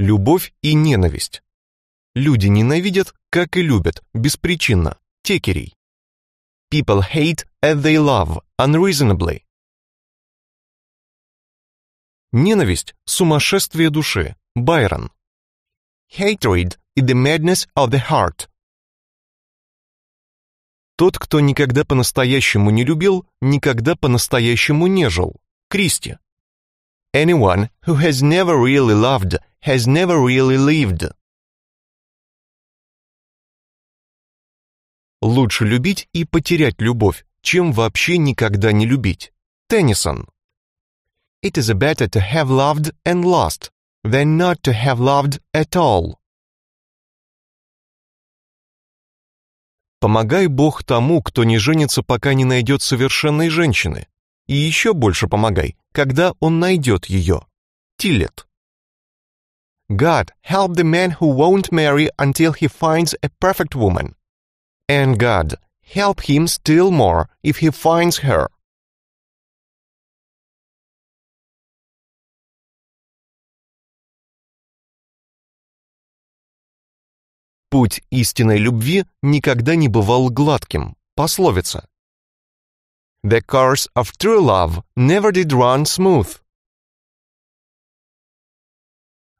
Любовь и ненависть. Люди ненавидят, как и любят, беспричинно, текерей. People hate and they love, unreasonably. Ненависть – сумасшествие души, Байрон. Hatred is the madness of the heart. Тот, кто никогда по-настоящему не любил, никогда по-настоящему не жил, Кристи. Anyone who has never really loved has never really lived. Лучше любить и потерять любовь, чем вообще никогда не любить. Теннисон. It is better to have loved and lost than not to have loved at all. Помогай Бог тому, кто не женится, пока не найдет совершенной женщины. И еще больше помогай, когда он найдет ее. Тиллет. God help the man who won't marry until he finds a perfect woman. And God help him still more if he finds her. Путь истинной любви никогда не бывал гладким. Пословица. The course of true love never did run smooth.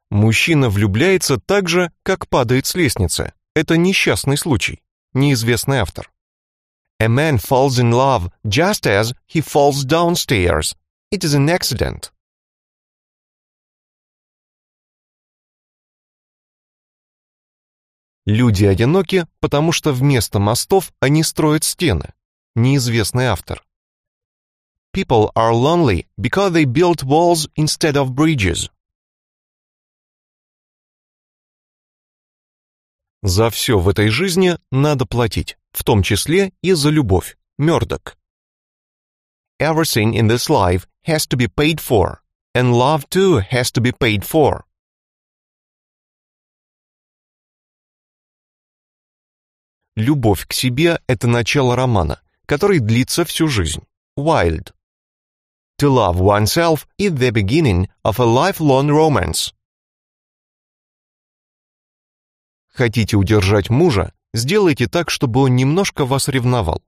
Мужчина влюбляется так же, как падает с лестницы. Это несчастный случай. Неизвестный автор. A man falls in love just as he falls downstairs. It is an accident. Люди одиноки, потому что вместо мостов они строят стены. Неизвестный автор. People are lonely because they built walls instead of bridges. За все в этой жизни надо платить, в том числе и за любовь. Мёрдок. Everything in this life has to be paid for, and love too has to be paid for. Любовь к себе – это начало романа, который длится всю жизнь. Wild. To love oneself is the beginning of a lifelong romance. Хотите удержать мужа? Сделайте так, чтобы он немножко вас ревновал.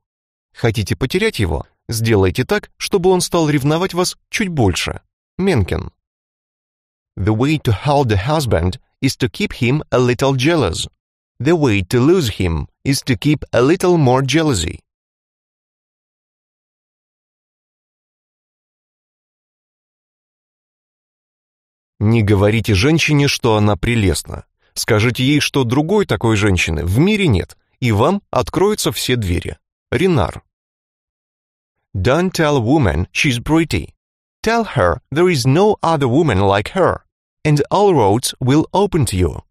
Хотите потерять его? Сделайте так, чтобы он стал ревновать вас чуть больше. Менкин. The way to hold a husband is to keep him a little jealous. The way to lose him is to keep a little more jealousy. Не говорите женщине, что она прелестна. Скажите ей, что другой такой женщины в мире нет, и вам откроются все двери. Ринар. Don't tell a woman she's pretty. Tell her there is no other woman like her, and all roads will open to you.